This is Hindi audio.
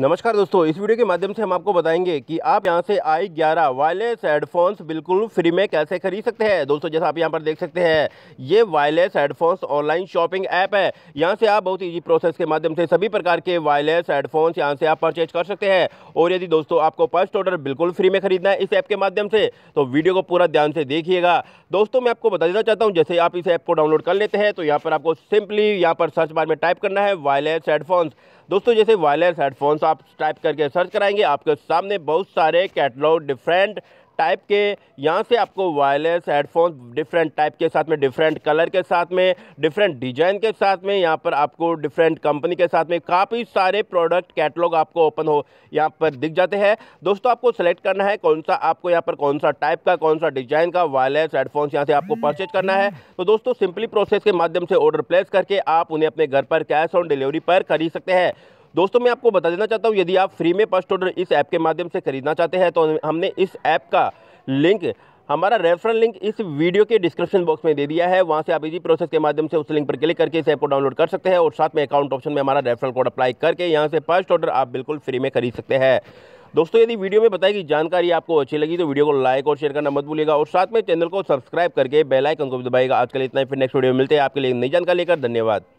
नमस्कार दोस्तों इस वीडियो के माध्यम से हम आपको बताएंगे कि आप यहां से आई ग्यारह वायरलेस हेडफोन्स बिल्कुल फ्री में कैसे खरीद सकते हैं दोस्तों जैसा आप यहां पर देख सकते हैं ये wireless headphones online shopping app है यहां से आप बहुत ईजी प्रोसेस के माध्यम से सभी प्रकार के वायरलेस हेडफोन्स यहाँ से आप परचेज कर सकते हैं और यदि दोस्तों आपको फर्स्ट ऑर्डर बिल्कुल फ्री में खरीदना है इस ऐप के माध्यम से तो वीडियो को पूरा ध्यान से देखिएगा दोस्तों मैं आपको बता देना चाहता हूँ जैसे आप इस ऐप को डाउनलोड कर लेते हैं तो यहाँ पर आपको सिंपली यहाँ पर सर्च बार में टाइप करना है वायरलेस हेडफोन्स दोस्तों जैसे वायरलेस हेडफोन्स आप टाइप करके सर्च कराएंगे आपके सामने बहुत सारे कैटलॉग डिफरेंट टाइप के यहाँ से आपको वायरलेस हेडफोन डिफरेंट टाइप के साथ में डिफरेंट कलर के साथ में डिफरेंट डिजाइन के साथ में यहाँ पर आपको डिफरेंट कंपनी के साथ में काफ़ी सारे प्रोडक्ट कैटलॉग आपको ओपन हो यहाँ पर दिख जाते हैं दोस्तों आपको सेलेक्ट करना है कौन सा आपको यहाँ पर कौन सा टाइप का कौन सा डिजाइन का वायरलेस हेडफोन्स यहाँ से आपको परचेज हम्म, करना हम्म। है तो दोस्तों सिंपली प्रोसेस के माध्यम से ऑर्डर प्लेस करके आप उन्हें अपने घर पर कैश ऑन डिलीवरी पर खरीद सकते हैं दोस्तों मैं आपको बता देना चाहता हूँ यदि आप फ्री में फर्स्ट ऑर्डर इस ऐप के माध्यम से खरीदना चाहते हैं तो हमने इस ऐप का लिंक हमारा रेफरल लिंक इस वीडियो के डिस्क्रिप्शन बॉक्स में दे दिया है वहाँ से आप इसी प्रोसेस के माध्यम से उस लिंक पर क्लिक करके इस ऐप को डाउनलोड कर सकते हैं और साथ में अकाउंट ऑप्शन में हमारा रेफरल कोड अप्लाई करके यहाँ से फर्स्ट ऑर्डर आप बिल्कुल फ्री में खरीद सकते हैं दोस्तों यदि वीडियो में बताई गई जानकारी आपको अच्छी लगी तो वीडियो को लाइक और शेयर करना मत भूलिएगा और साथ में चैनल को सब्सक्राइब करके आइकन को भी दबाएगा आजकल इतना ही फिर नेक्स्ट वीडियो में मिलते हैं आपके लिए नई जानकारी लेकर धन्यवाद